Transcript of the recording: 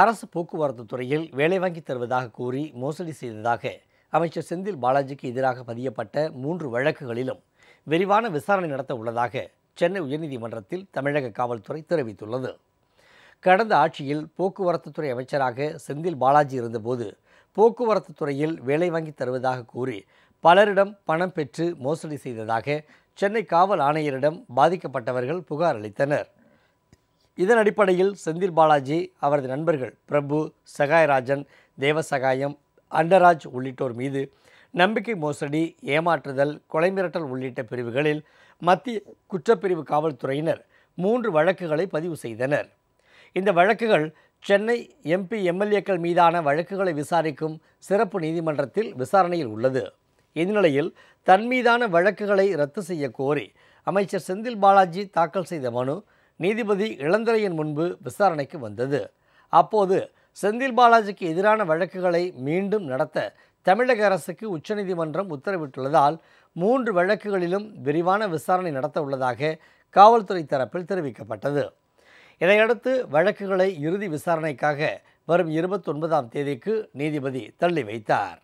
அரசு போக்குவரத்து துறையில் வேலை வாங்கி தருவதாக கூறி மோசடி செய்ததாக அமைச்சர் செந்தில் பாலாஜிக்கு எதிராக பதியப்பட்ட மூன்று வழக்குகளிலும் விரிவான விசாரணை நடத்த உள்ளதாக சென்னை உயர்நீதிமன்றத்தில் தமிழக காவல்துறை தெரிவித்துள்ளது கடந்த ஆட்சியில் போக்குவரத்து துறை அமைச்சராக செந்தில் பாலாஜி இருந்தபோது போக்குவரத்து துறையில் வேலை வாங்கி தருவதாக கூறி பலரிடம் பணம் பெற்று மோசடி செய்ததாக சென்னை காவல் ஆணையரிடம் பாதிக்கப்பட்டவர்கள் புகார் அளித்தனர் இதன் அடிப்படையில் செந்தில் பாலாஜி அவரது நண்பர்கள் பிரபு சகாயராஜன் தேவசகாயம் அண்டராஜ் உள்ளிட்டோர் மீது நம்பிக்கை மோசடி ஏமாற்றுதல் கொலை மிரட்டல் உள்ளிட்ட பிரிவுகளில் மத்திய குற்றப்பிரிவு காவல்துறையினர் மூன்று வழக்குகளை பதிவு செய்தனர் இந்த வழக்குகள் சென்னை எம்பி எம்எல்ஏக்கள் மீதான வழக்குகளை விசாரிக்கும் சிறப்பு நீதிமன்றத்தில் விசாரணையில் உள்ளது இந்நிலையில் தன்மீதான வழக்குகளை ரத்து செய்ய கோரி அமைச்சர் செந்தில் பாலாஜி தாக்கல் செய்த மனு நீதிபதி இளந்திரையின் முன்பு விசாரணைக்கு வந்தது அப்போது செந்தில் பாலாஜிக்கு எதிரான வழக்குகளை மீண்டும் நடத்த தமிழக அரசுக்கு உச்சநீதிமன்றம் உத்தரவிட்டுள்ளதால் மூன்று வழக்குகளிலும் விரிவான விசாரணை நடத்த உள்ளதாக காவல்துறை தரப்பில் தெரிவிக்கப்பட்டது இதையடுத்து வழக்குகளை இறுதி விசாரணைக்காக வரும் இருபத்தொன்பதாம் தேதிக்கு நீதிபதி தள்ளி வைத்தார்